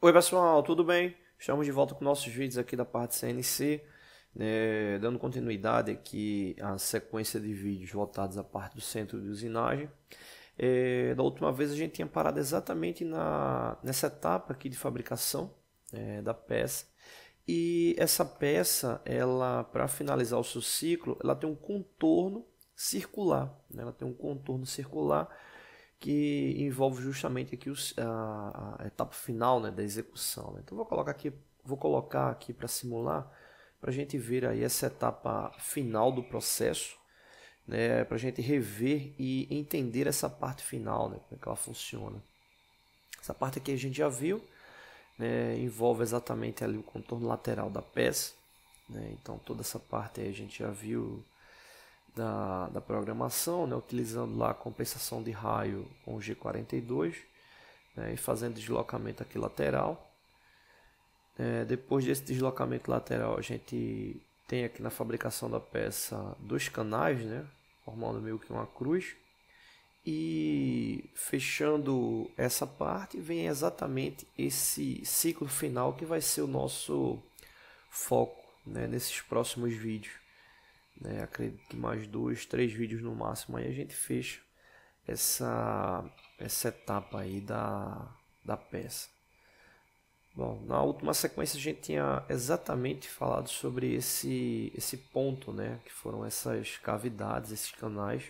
Oi pessoal, tudo bem? Estamos de volta com nossos vídeos aqui da parte CNC, né, dando continuidade aqui à sequência de vídeos voltados à parte do centro de usinagem. É, da última vez a gente tinha parado exatamente na, nessa etapa aqui de fabricação é, da peça. E essa peça, ela para finalizar o seu ciclo, ela tem um contorno circular. Né, ela tem um contorno circular que envolve justamente aqui os, a, a, etapa final né, da execução. Né? Então vou colocar aqui, vou colocar aqui para simular, para a gente ver aí essa etapa final do processo, né, para a gente rever e entender essa parte final, né, como é que ela funciona. Essa parte aqui a gente já viu, né, envolve exatamente ali o contorno lateral da peça, né, então toda essa parte aí a gente já viu da, da programação, né, utilizando lá a compensação de raio com o G42 né, e fazendo deslocamento aqui lateral. É, depois desse deslocamento lateral, a gente tem aqui na fabricação da peça dois canais, né, formando meio que uma cruz. E fechando essa parte, vem exatamente esse ciclo final que vai ser o nosso foco né, nesses próximos vídeos. Né? Acredito que mais dois, três vídeos no máximo aí a gente fecha essa, essa etapa aí da, da peça. Bom, na última sequência a gente tinha exatamente falado sobre esse, esse ponto, né? Que foram essas cavidades, esses canais.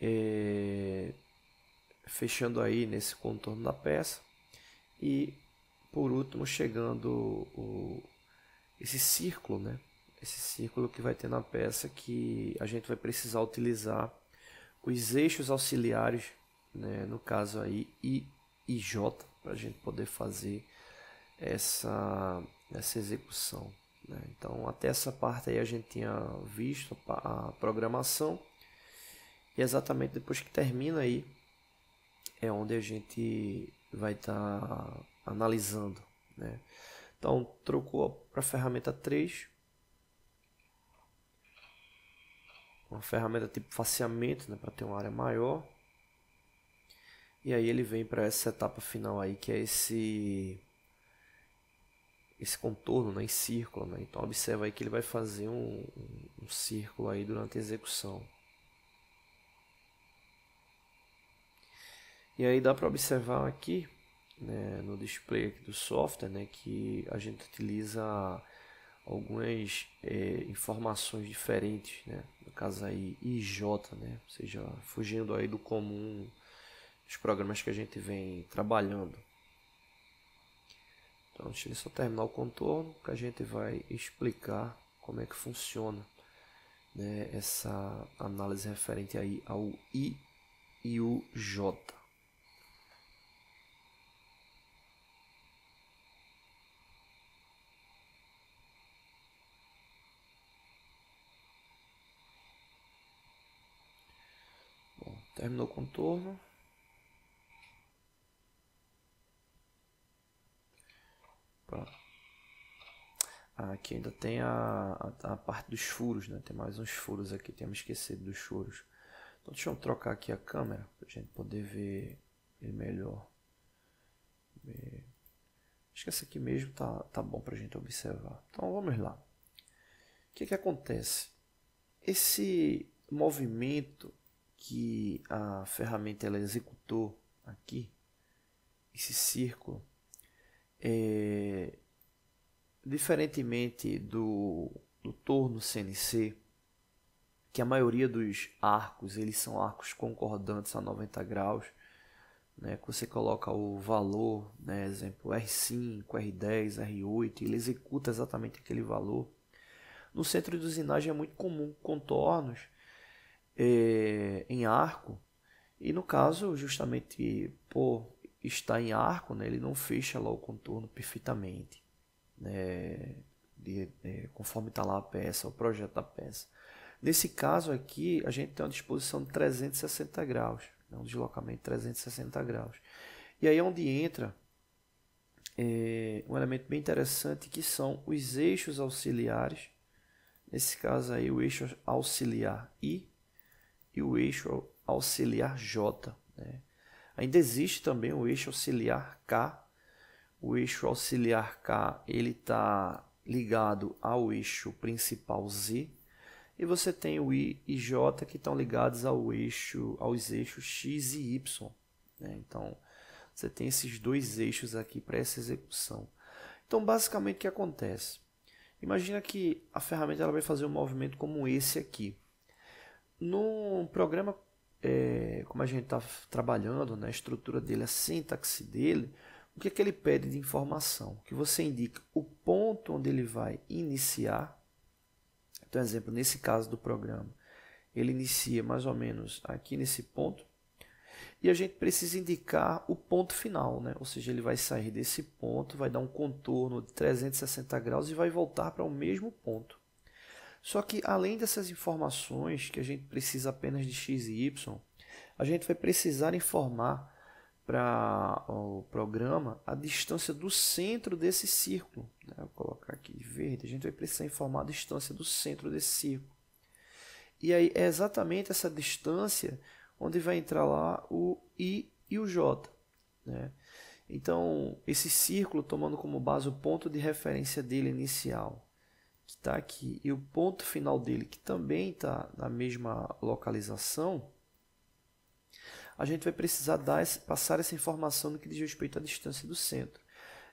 É, fechando aí nesse contorno da peça. E por último chegando o, esse círculo, né? esse círculo que vai ter na peça que a gente vai precisar utilizar os eixos auxiliares, né, no caso aí I e J, para a gente poder fazer essa, essa execução. Né? Então, até essa parte aí a gente tinha visto a programação e exatamente depois que termina aí é onde a gente vai estar tá analisando. Né? Então, trocou para a ferramenta 3, uma ferramenta tipo faceamento, né, para ter uma área maior. E aí ele vem para essa etapa final aí, que é esse esse contorno né, em círculo. Né? Então observa aí que ele vai fazer um, um círculo aí durante a execução. E aí dá para observar aqui né, no display do software né, que a gente utiliza algumas é, informações diferentes, né? No caso aí IJ, né? Ou seja, fugindo aí do comum dos programas que a gente vem trabalhando. Então, deixa eu só terminar o contorno que a gente vai explicar como é que funciona né, essa análise referente aí ao I e o J. Terminou o contorno. Pronto. Ah, aqui ainda tem a, a, a, parte dos furos, né? Tem mais uns furos aqui, temos esquecido dos furos. Então deixa eu trocar aqui a câmera para a gente poder ver ele melhor. Acho que essa aqui mesmo tá, tá bom para a gente observar. Então vamos lá. O que, que acontece? Esse movimento que a ferramenta ela executou aqui, esse círculo, é, diferentemente do, do torno CNC, que a maioria dos arcos eles são arcos concordantes a 90 graus, né, que você coloca o valor, né, exemplo R5, R10, R8, ele executa exatamente aquele valor. No centro de usinagem é muito comum contornos é, em arco. E no caso, justamente por estar em arco, né, ele não fecha lá o contorno perfeitamente, né, de, de, é, conforme está lá a peça, o projeto da peça. Nesse caso aqui, a gente tem uma disposição de 360 graus, né, um deslocamento de 360 graus. E aí é onde entra é, um elemento bem interessante que são os eixos auxiliares. Nesse caso aí, o eixo auxiliar I e o eixo auxiliar J. Né? Ainda existe também o eixo auxiliar K. O eixo auxiliar K ele está ligado ao eixo principal Z e você tem o I e J que estão ligados ao eixo, aos eixos X e Y. Né? Então você tem esses dois eixos aqui para essa execução. Então basicamente o que acontece? Imagina que a ferramenta ela vai fazer um movimento como esse aqui. Num programa é, como a gente está trabalhando, na né, estrutura dele, a sintaxe dele, o que, é que ele pede de informação? Que você indique o ponto onde ele vai iniciar. Então, exemplo, nesse caso do programa, ele inicia mais ou menos aqui nesse ponto. E a gente precisa indicar o ponto final, né? ou seja, ele vai sair desse ponto, vai dar um contorno de 360 graus e vai voltar para o mesmo ponto. Só que além dessas informações que a gente precisa apenas de x e y, a gente vai precisar informar para o programa a distância do centro desse círculo. Né? Vou colocar aqui de verde. A gente vai precisar informar a distância do centro desse círculo. E aí é exatamente essa distância onde vai entrar lá o i e o j. Né? Então, esse círculo, tomando como base o ponto de referência dele inicial está aqui e o ponto final dele, que também está na mesma localização, a gente vai precisar dar, passar essa informação no que diz respeito à distância do centro.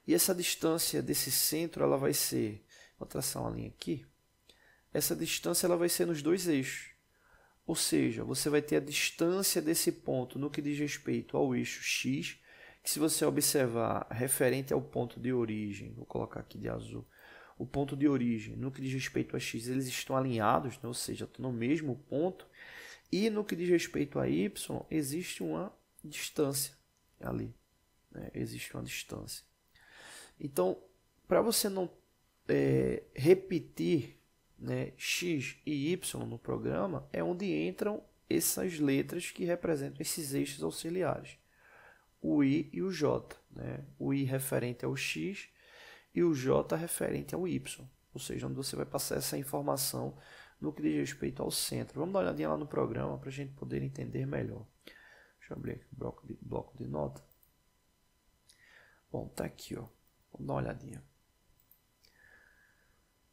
E essa distância desse centro ela vai ser, vou traçar uma linha aqui, essa distância ela vai ser nos dois eixos. Ou seja, você vai ter a distância desse ponto no que diz respeito ao eixo x, que se você observar referente ao ponto de origem, vou colocar aqui de azul, o ponto de origem, no que diz respeito a x, eles estão alinhados, né? ou seja, estão no mesmo ponto, e no que diz respeito a y, existe uma distância ali. Né? Existe uma distância. Então, para você não é, repetir né, x e y no programa, é onde entram essas letras que representam esses eixos auxiliares, o i e o j. Né? O i referente ao x e o J referente ao Y, ou seja, onde você vai passar essa informação no que diz respeito ao centro. Vamos dar uma olhadinha lá no programa para a gente poder entender melhor. Deixa eu abrir aqui o bloco de, bloco de nota. Bom, tá aqui, ó. Vamos dar uma olhadinha.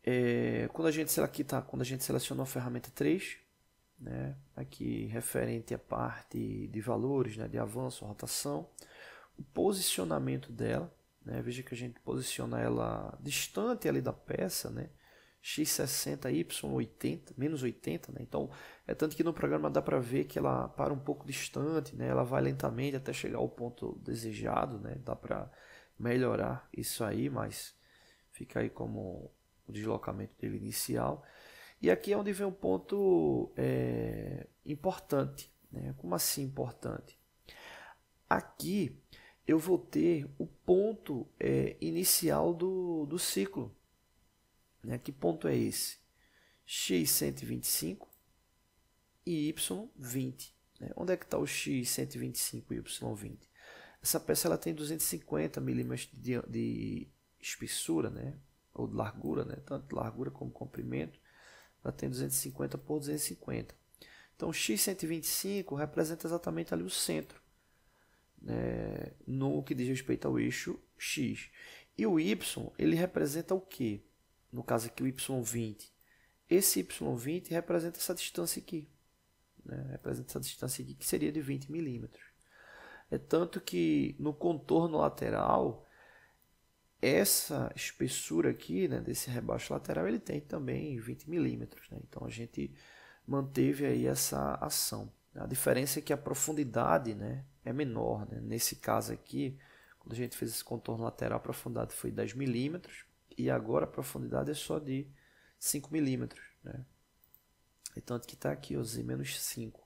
É, quando a gente aqui tá, quando a gente selecionou a ferramenta 3, né, aqui referente à parte de valores, né, de avanço, rotação, o posicionamento dela, né? Veja que a gente posiciona ela distante ali da peça, né? X60, Y80, menos 80, né? Então, é tanto que no programa dá para ver que ela para um pouco distante, né? Ela vai lentamente até chegar ao ponto desejado, né? Dá para melhorar isso aí, mas fica aí como o deslocamento dele inicial. E aqui é onde vem um ponto é, importante, né? Como assim importante? Aqui eu vou ter o ponto é, inicial do, do ciclo. Né? Que ponto é esse? x125 e y20. Né? Onde é que está o x125 e y20? Essa peça ela tem 250 milímetros de, de espessura, né? ou de largura, né? tanto largura como comprimento. Ela tem 250 por 250. Então, x125 representa exatamente ali o centro. É, no que diz respeito ao eixo X. E o Y, ele representa o que? No caso aqui, o Y20. Esse Y20 representa essa distância aqui. Né? Representa essa distância aqui, que seria de 20 milímetros. É tanto que no contorno lateral, essa espessura aqui, né, desse rebaixo lateral, ele tem também 20 milímetros. Né? Então, a gente manteve aí essa ação. A diferença é que a profundidade né, é menor. Né? Nesse caso aqui, quando a gente fez esse contorno lateral profundidade foi 10 milímetros e agora a profundidade é só de 5 milímetros. Né? E tanto que está aqui, ó, Z menos 5.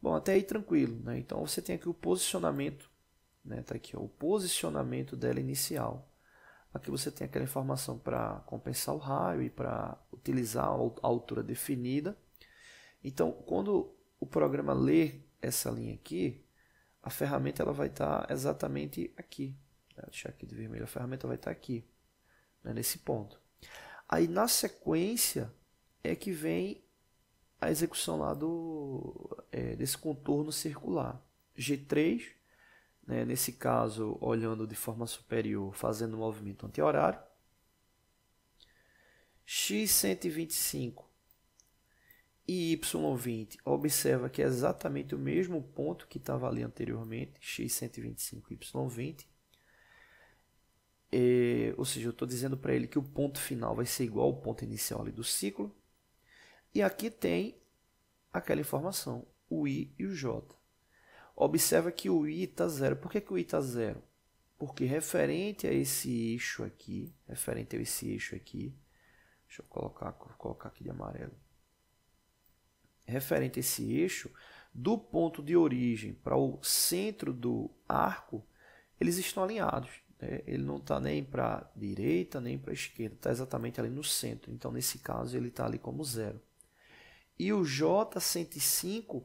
Bom, até aí tranquilo. Né? Então você tem aqui o posicionamento. Está né? Tá aqui ó, o posicionamento dela inicial. Aqui você tem aquela informação para compensar o raio e para utilizar a altura definida. Então, quando o programa ler essa linha aqui, a ferramenta ela vai estar tá exatamente aqui. Vou né? deixar aqui de vermelho, a ferramenta vai estar tá aqui, né, nesse ponto. Aí na sequência é que vem a execução lá do, é, desse contorno circular. G3, né, nesse caso olhando de forma superior, fazendo o movimento anti-horário. X125 e y ouvinte, observa que é exatamente o mesmo ponto que estava ali anteriormente, x125, y20. E, é, ou seja, eu estou dizendo para ele que o ponto final vai ser igual ao ponto inicial ali do ciclo. E aqui tem aquela informação, o i e o j. Observa que o i está zero. Por que, que o i está zero? Porque referente a esse eixo aqui, referente a esse eixo aqui, deixa eu colocar, colocar aqui de amarelo referente a esse eixo, do ponto de origem para o centro do arco, eles estão alinhados. Né? Ele não está nem para a direita nem para a esquerda, está exatamente ali no centro. Então, nesse caso, ele está ali como zero. E o J105,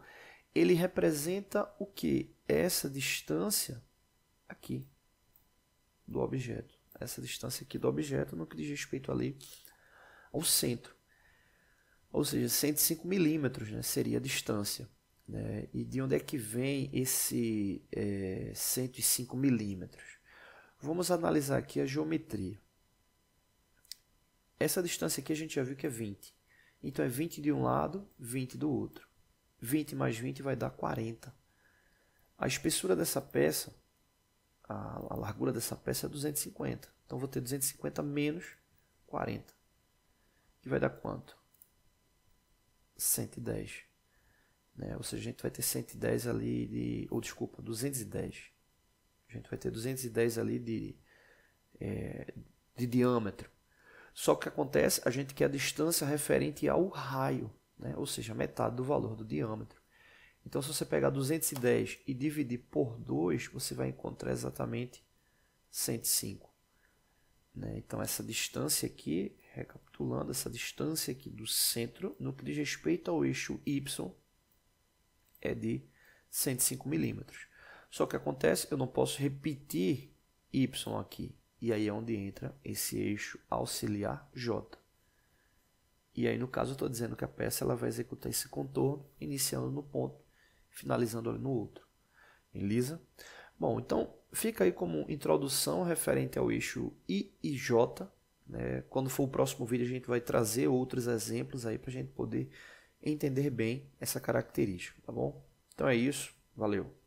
ele representa o que? Essa distância aqui do objeto. Essa distância aqui do objeto no que diz respeito ali ao centro ou seja, 105 milímetros né, seria a distância. Né? E de onde é que vem esse é, eh, 105 milímetros? Vamos analisar aqui a geometria. Essa distância aqui a gente já viu que é 20. Então é 20 de um lado, 20 do outro. 20 mais 20 vai dar 40. A espessura dessa peça, a, largura dessa peça é 250. Então vou ter 250 menos 40. Que vai dar quanto? 110. Né? Ou seja, a gente vai ter 110 ali de. Ou desculpa, 210. A gente vai ter 210 ali de, é, de diâmetro. Só que o que acontece? A gente quer a distância referente ao raio, né? ou seja, metade do valor do diâmetro. Então, se você pegar 210 e dividir por 2, você vai encontrar exatamente 105. Né? Então, essa distância aqui recapitulando essa distância aqui do centro, no que diz respeito ao eixo Y, é de 105 milímetros. Só que acontece, eu não posso repetir Y aqui. E aí é onde entra esse eixo auxiliar J. E aí, no caso, eu estou dizendo que a peça ela vai executar esse contorno, iniciando no ponto, finalizando ali no outro. Beleza? Bom, então fica aí como introdução referente ao eixo I e J né? Quando for o próximo vídeo, a gente vai trazer outros exemplos aí para a gente poder entender bem essa característica, tá bom? Então é isso, valeu!